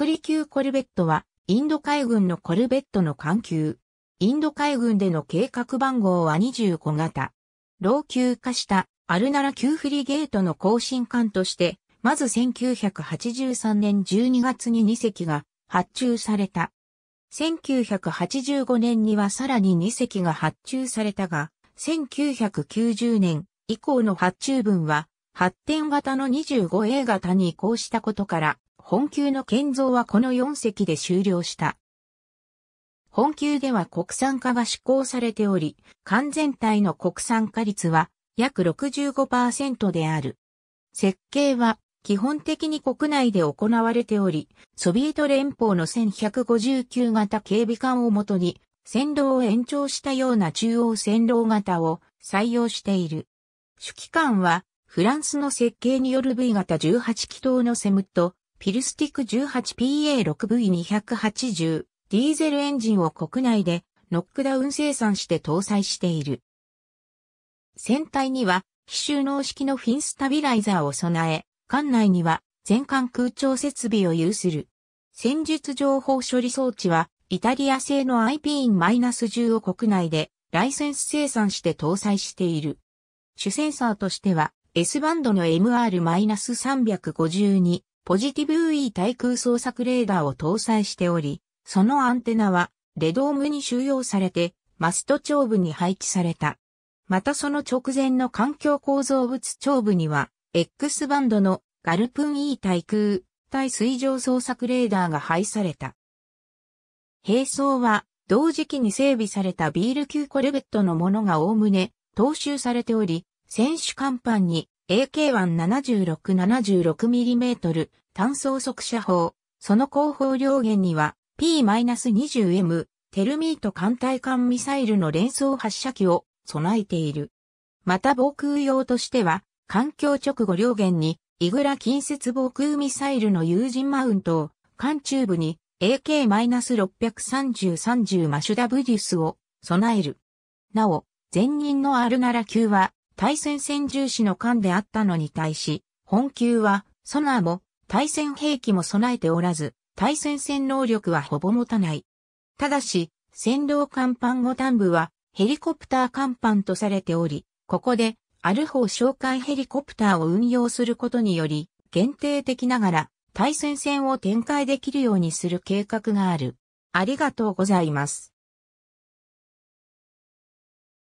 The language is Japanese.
クリ級コルベットは、インド海軍のコルベットの艦級。インド海軍での計画番号は25型。老朽化したアルナラ級フリゲートの更新艦として、まず1983年12月に2隻が発注された。1985年にはさらに2隻が発注されたが、1990年以降の発注分は、発展型の 25A 型に移行したことから、本級の建造はこの4隻で終了した。本級では国産化が施行されており、完全体の国産化率は約65%である。設計は基本的に国内で行われており、ソビエト連邦の1159型警備艦をもとに、線路を延長したような中央線路型を採用している。主機関は、フランスの設計による V 型18気筒のセムと、ピルスティック 18PA6V280 ディーゼルエンジンを国内でノックダウン生産して搭載している。船体には非収納式のフィンスタビライザーを備え、艦内には全艦空調設備を有する。戦術情報処理装置はイタリア製の IP-10 を国内でライセンス生産して搭載している。主センサーとしては S バンドの MR-352 ポジティブ E 対空捜索レーダーを搭載しており、そのアンテナはレドームに収容されてマスト頂部に配置された。またその直前の環境構造物長部には X バンドのガルプン E 対空対水上捜索レーダーが配された。並走は同時期に整備されたビール級コルベットのものがおおむね踏襲されており、選手甲板に AK176-76mm 単装速射砲、その後方両舷には P-20M テルミート艦隊艦ミサイルの連装発射機を備えている。また防空用としては、環境直後両舷にイグラ近接防空ミサイルの有人マウントを、艦中部に AK-630-30 マシュダブデュスを備える。なお、前任のアルナラ級は対戦戦重視の艦であったのに対し、本級は、ソナーも、対戦兵器も備えておらず、対戦戦能力はほぼ持たない。ただし、戦闘艦板後端部は、ヘリコプター艦板とされており、ここで、アル方ォー哨ヘリコプターを運用することにより、限定的ながら、対戦戦を展開できるようにする計画がある。ありがとうございます。